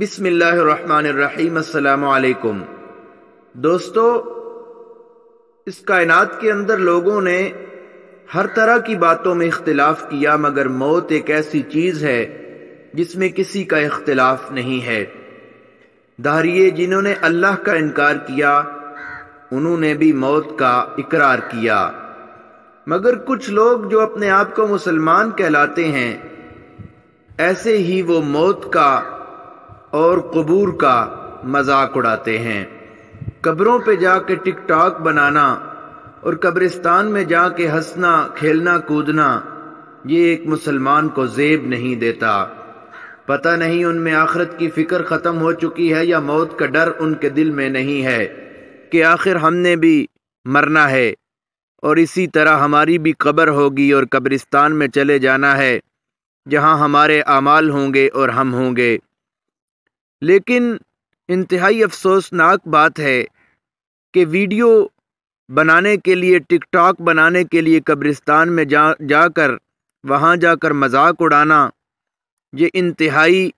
बिस्मिल्लाम दोस्तों इस कायनात के अंदर लोगों ने हर तरह की बातों में इख्तिलाफ किया मगर मौत एक ऐसी चीज है जिसमें किसी का इख्तिलाफ नहीं है दाहरिए जिन्होंने अल्लाह का इनकार किया उन्होंने भी मौत का इकरार किया मगर कुछ लोग जो अपने आप को मुसलमान कहलाते हैं ऐसे ही वो मौत का और कबूर का मजाक उड़ाते हैं कब्रों पे जाके टिकटॉक बनाना और कब्रिस्तान में जाके हंसना खेलना कूदना ये एक मुसलमान को जेब नहीं देता पता नहीं उनमें आखरत की फ़िक्र ख़त्म हो चुकी है या मौत का डर उनके दिल में नहीं है कि आखिर हमने भी मरना है और इसी तरह हमारी भी कब्र होगी और कब्रिस्तान में चले जाना है जहां हमारे अमाल होंगे और हम होंगे लेकिन इंतहाई अफ़सोसनाक बात है कि वीडियो बनाने के लिए टिकटॉक बनाने के लिए कब्रिस्तान में जा जाकर वहाँ जाकर मजाक उड़ाना ये इंतहाई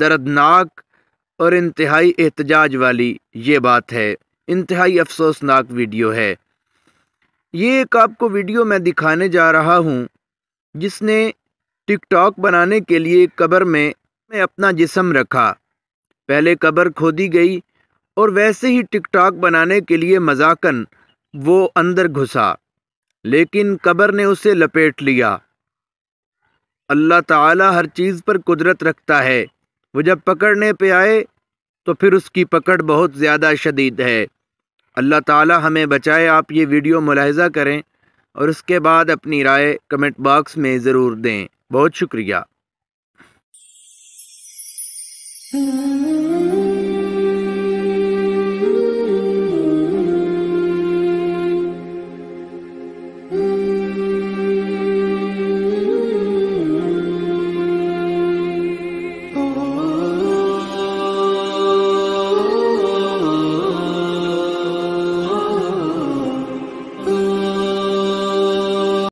दर्दनाक और इंतहाई एहतजाज वाली ये बात है इंतहाई अफसोसनाक वीडियो है ये एक आपको वीडियो मैं दिखाने जा रहा हूँ जिसने टिकटॉक बनाने के लिए कब्र में, मैं अपना जिसम रखा पहले कब्र खोदी गई और वैसे ही टिकटॉक बनाने के लिए मजाकन वो अंदर घुसा लेकिन कब्र ने उसे लपेट लिया अल्लाह ताला हर चीज़ पर कुदरत रखता है वो जब पकड़ने पे आए तो फिर उसकी पकड़ बहुत ज़्यादा शदीद है अल्लाह ताला हमें बचाए आप ये वीडियो मुलाहजा करें और उसके बाद अपनी राय कमेंट बॉक्स में ज़रूर दें बहुत शुक्रिया